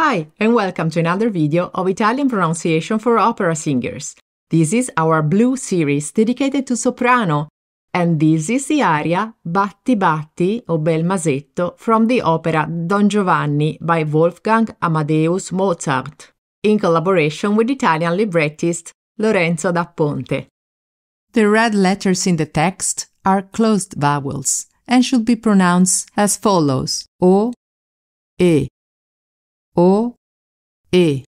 Hi, and welcome to another video of Italian pronunciation for opera singers. This is our Blue series dedicated to soprano, and this is the aria Batti Batti o Bel Masetto from the opera Don Giovanni by Wolfgang Amadeus Mozart, in collaboration with Italian librettist Lorenzo da Ponte. The red letters in the text are closed vowels and should be pronounced as follows: O, E, O E.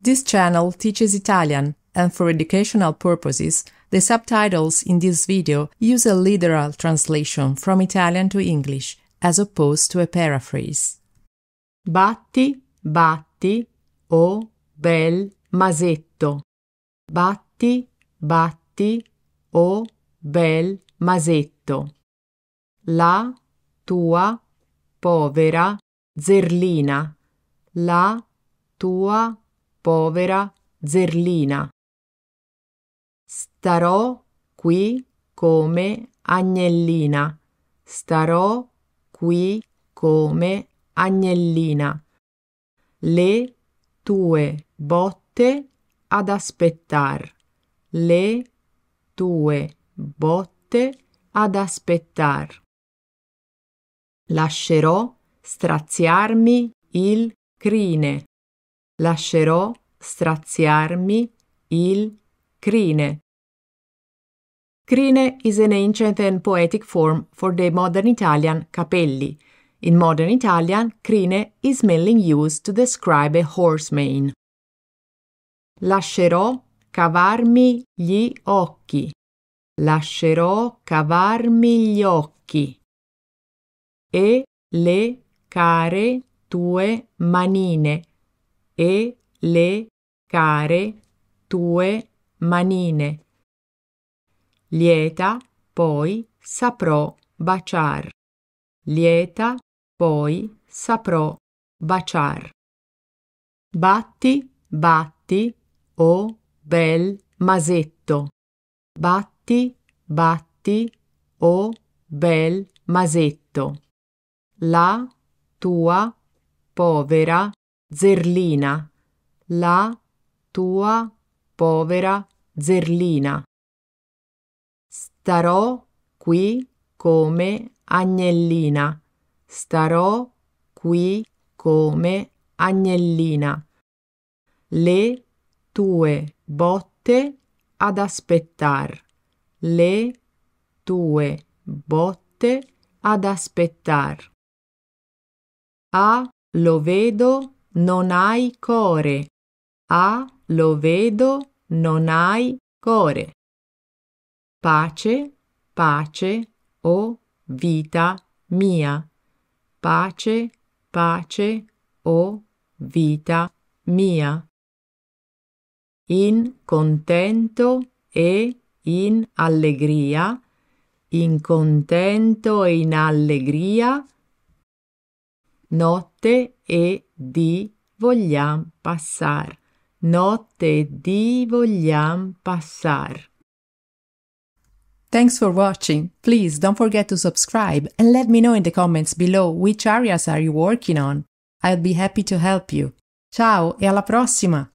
This channel teaches Italian, and for educational purposes, the subtitles in this video use a literal translation from Italian to English, as opposed to a paraphrase. Batti, batti, o bel masetto. Batti, batti, o bel masetto. La tua povera zerlina la tua povera zerlina. Starò qui come agnellina, starò qui come agnellina. Le tue botte ad aspettar, le tue botte ad aspettar. Lascerò straziarmi il crine. Lascerò straziarmi il crine. Crine is an ancient and poetic form for the modern Italian capelli. In modern Italian, crine is mainly used to describe a horse mane. Lascerò cavarmi gli occhi. Lascerò cavarmi gli occhi. E le care tue manine e le care tue manine. Lieta poi saprò baciar. Lieta poi saprò baciar. Batti, batti, o oh bel masetto. Batti, batti, o oh bel masetto. La tua povera zerlina, la tua povera zerlina. Starò qui come agnellina, starò qui come agnellina. Le tue botte ad aspettar, le tue botte ad aspettar. A lo vedo, non hai core. Ah, lo vedo, non hai core. Pace, pace, o vita mia. Pace, pace, o vita mia. In contento e in allegria, in contento e in allegria, notte e di vogliam passar, notte e di vogliam passar. Thanks for watching. Please don't forget to subscribe and let me know in the comments below which areas are you working on. I'll be happy to help you. Ciao e alla prossima!